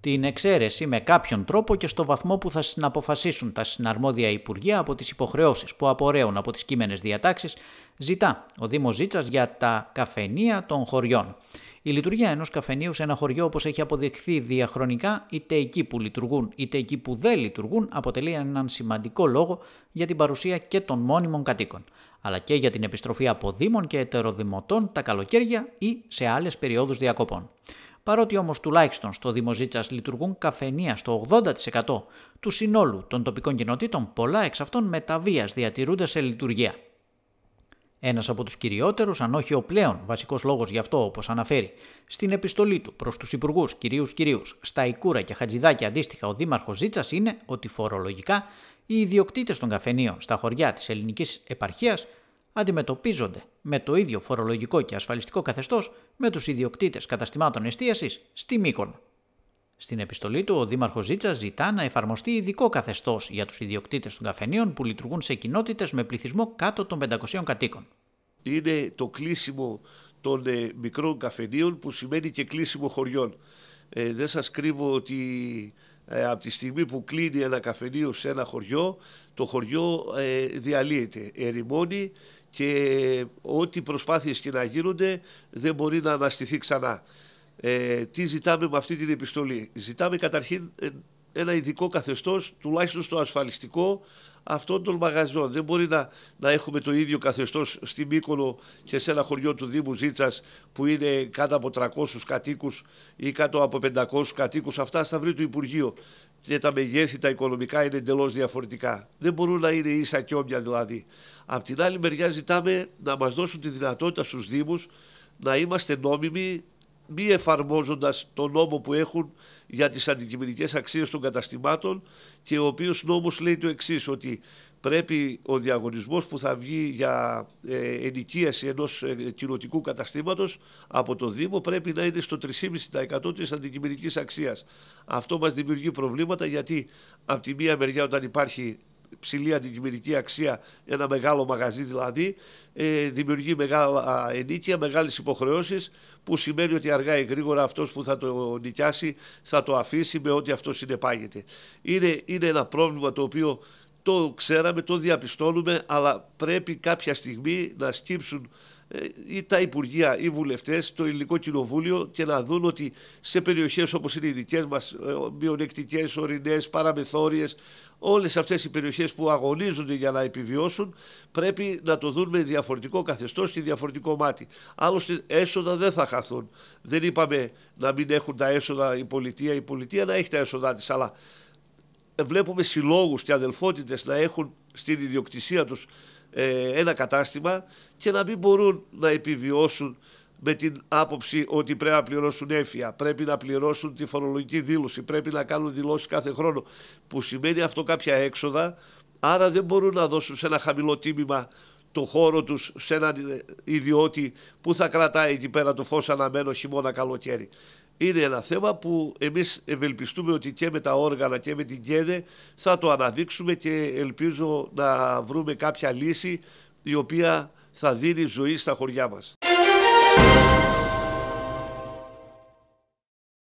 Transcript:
την εξαίρεση με κάποιον τρόπο και στο βαθμό που θα συναποφασίσουν τα συναρμόδια Υπουργεία από τις υποχρεώσεις που απορρέουν από τις κείμενες διατάξεις, ζητά ο Δήμος Ζήτσας για τα καφενεία των χωριών. Η λειτουργία ενός καφενείου σε ένα χωριό, όπως έχει αποδειχθεί διαχρονικά, είτε εκεί που λειτουργούν είτε εκεί που δεν λειτουργούν, αποτελεί έναν σημαντικό λόγο για την παρουσία και των μόνιμων κατοίκων, αλλά και για την επιστροφή από δήμων και ετεροδημοτών τα καλοκαίρια ή σε άλλες περιόδους διακοπών παρότι όμως τουλάχιστον στο Δήμο λειτουργούν καφενεία στο 80% του συνόλου των τοπικών κοινοτήτων, πολλά εξ αυτών μεταβίας διατηρούνται σε λειτουργία. Ένας από τους κυριότερους, αν όχι ο πλέον βασικός λόγος γι' αυτό, όπως αναφέρει στην επιστολή του προς τους υπουργούς κυρίους κυρίους Ικούρα και Χατζηδάκη, αντίστοιχα ο Δήμαρχος Ζήτσας, είναι ότι φορολογικά οι ιδιοκτήτες των καφενείων στα χωριά της ελληνικής επαρχίας αντιμετωπίζονται με το ίδιο φορολογικό και ασφαλιστικό καθεστώς με τους ιδιοκτήτες καταστημάτων εστίασης στη Μύκονο. Στην επιστολή του, ο Δήμαρχος Ζήτσα ζητά να εφαρμοστεί ειδικό καθεστώς για τους ιδιοκτήτες των καφενείων που λειτουργούν σε κοινότητες με πληθυσμό κάτω των 500 κατοίκων. Είναι το κλείσιμο των ε, μικρών καφενείων που σημαίνει και κλείσιμο χωριών. Ε, δεν σας κρύβω ότι ε, από τη στιγμή που κλείνει ένα καφενείο σε ένα χωριό, το χωριό ε, διαλύεται, ερημώνει και ό,τι προσπάθειες και να γίνονται δεν μπορεί να αναστηθεί ξανά. Ε, τι ζητάμε με αυτή την επιστολή. Ζητάμε καταρχήν ε, ένα ειδικό καθεστώς, τουλάχιστον στο ασφαλιστικό, αυτών των μαγαζιών. Δεν μπορεί να, να έχουμε το ίδιο καθεστώς στη Μύκονο και σε ένα χωριό του Δήμου Ζήτσας που είναι κάτω από 300 κατοίκους ή κάτω από 500 κατοίκους. Αυτά στα βρει το Υπουργείο. Και τα μεγέθη, τα οικονομικά είναι εντελώς διαφορετικά. Δεν μπορούν να είναι ίσα και όμοια δηλαδή. Απ' την άλλη μεριά, ζητάμε να μας δώσουν τη δυνατότητα στους Δήμους να είμαστε νόμιμοι μη εφαρμόζοντας τον νόμο που έχουν για τις αντικειμενικές αξίες των καταστημάτων και ο οποίος νόμος λέει το εξής, ότι πρέπει ο διαγωνισμός που θα βγει για ε, ενοικίαση ενός ε, κοινοτικού καταστήματος από το Δήμο πρέπει να είναι στο 3,5% της αντικειμενικής αξίας. Αυτό μας δημιουργεί προβλήματα γιατί από τη μία μεριά όταν υπάρχει ψηλή αντικειμενική αξία ένα μεγάλο μαγαζί δηλαδή, ε, δημιουργεί μεγάλα ενίκεια, μεγάλες υποχρεώσεις που σημαίνει ότι αργά ή γρήγορα αυτός που θα το νοικιάσει θα το αφήσει με ό,τι αυτό συνεπάγεται. Είναι, είναι ένα πρόβλημα το οποίο το ξέραμε, το διαπιστώνουμε αλλά πρέπει κάποια στιγμή να σκύψουν ε, ή τα Υπουργεία ή βουλευτές, το Ελληνικό Κοινοβούλιο και να δουν ότι σε περιοχές όπως είναι οι δικές μας, ε, μειονεκτικές, ορεινές, παραμεθόριες, όλες αυτές οι περιοχές που αγωνίζονται για να επιβιώσουν, πρέπει να το δουν με διαφορετικό καθεστώς και διαφορετικό μάτι. Άλλωστε, έσοδα δεν θα χαθούν. Δεν είπαμε να μην έχουν τα έσοδα η πολιτεία, η πολιτεία να έχει τα έσοδά της, αλλά βλέπουμε συλλόγους και αδελφότητες να έχουν στην ιδιοκτησία τους ε, ένα κατάστημα και να μην μπορούν να επιβιώσουν με την άποψη ότι πρέπει να πληρώσουν έφια, πρέπει να πληρώσουν τη φορολογική δήλωση, πρέπει να κάνουν δηλώσεις κάθε χρόνο, που σημαίνει αυτό κάποια έξοδα, άρα δεν μπορούν να δώσουν σε ένα χαμηλό τίμημα το χώρο τους σε έναν ιδιώτη που θα κρατάει εκεί πέρα το φως αναμένο χειμώνα καλοκαίρι είναι ένα θέμα που εμείς ευελπιστούμε ότι και με τα όργανα και με την ΚΕΔΕ θα το αναδείξουμε και ελπίζω να βρούμε κάποια λύση η οποία θα δίνει ζωή στα χωριά μας.